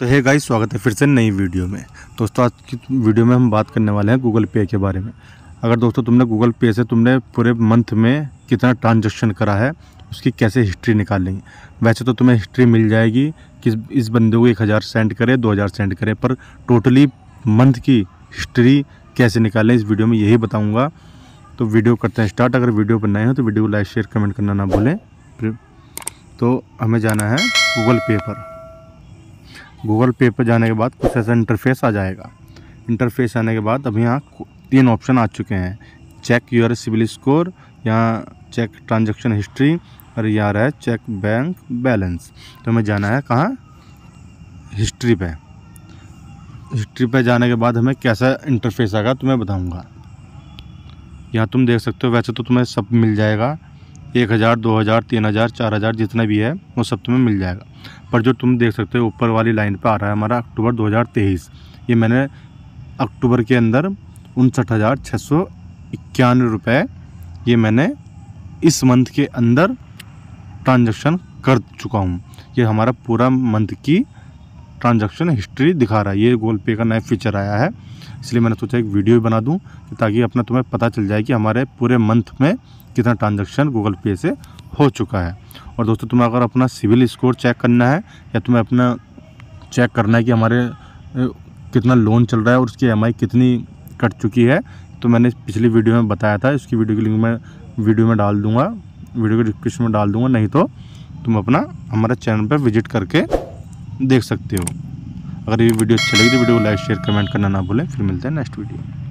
तो है गाइस स्वागत है फिर से नई वीडियो में दोस्तों आज की वीडियो में हम बात करने वाले हैं गूगल पे के बारे में अगर दोस्तों तुमने गूगल पे से तुमने पूरे मंथ में कितना ट्रांजेक्शन करा है उसकी कैसे हिस्ट्री निकाल लेंगे वैसे तो तुम्हें हिस्ट्री मिल जाएगी कि इस बंदे को एक हज़ार सेंड करे दो हज़ार सेंड करे पर टोटली मंथ की हिस्ट्री कैसे निकालें इस वीडियो में यही बताऊँगा तो वीडियो करते हैं स्टार्ट अगर वीडियो पर नए हो तो वीडियो को लाइक शेयर कमेंट करना ना भूलें तो हमें जाना है गूगल पे पर गूगल पे पर जाने के बाद कुछ ऐसा इंटरफेस आ जाएगा इंटरफेस आने के बाद अब यहाँ तीन ऑप्शन आ चुके हैं चेक योर सिविल स्कोर यहाँ चेक ट्रांजेक्शन हिस्ट्री और यहाँ रहा है चेक बैंक बैलेंस तो हमें जाना है कहाँ हिस्ट्री पे हिस्ट्री पे जाने के बाद हमें कैसा इंटरफेस आएगा तो मैं बताऊँगा यहाँ तुम देख सकते हो वैसे तो तुम्हें सब मिल जाएगा एक हज़ार दो हज़ार तीन हज़ार चार हज़ार जितना भी है वो सब तुम्हें मिल जाएगा पर जो तुम देख सकते हो ऊपर वाली लाइन पर आ रहा है हमारा अक्टूबर 2023 ये मैंने अक्टूबर के अंदर उनसठ हज़ार छः सौ इक्यानवे रुपये ये मैंने इस मंथ के अंदर ट्रांजैक्शन कर चुका हूँ ये हमारा पूरा मंथ की ट्रांजैक्शन हिस्ट्री दिखा रहा है ये गूगल पे का नया फीचर आया है इसलिए मैंने सोचा एक वीडियो भी बना दूँ ताकि अपना तुम्हें पता चल जाए कि हमारे पूरे मंथ में कितना ट्रांजैक्शन गूगल पे से हो चुका है और दोस्तों तुम्हें अगर अपना सिविल स्कोर चेक करना है या तुम्हें अपना चेक करना है कि हमारे कितना लोन चल रहा है और उसकी एम कितनी कट चुकी है तो मैंने पिछली वीडियो में बताया था इसकी वीडियो की लिंक मैं वीडियो में डाल दूँगा वीडियो के डिस्क्रिप्शन में डाल दूँगा नहीं तो तुम अपना हमारे चैनल पर विजिट करके देख सकते हो अगर ये वीडियो अच्छी लगी तो वीडियो को लाइक शेयर कमेंट करना ना भूलें फिर मिलते हैं नेक्स्ट वीडियो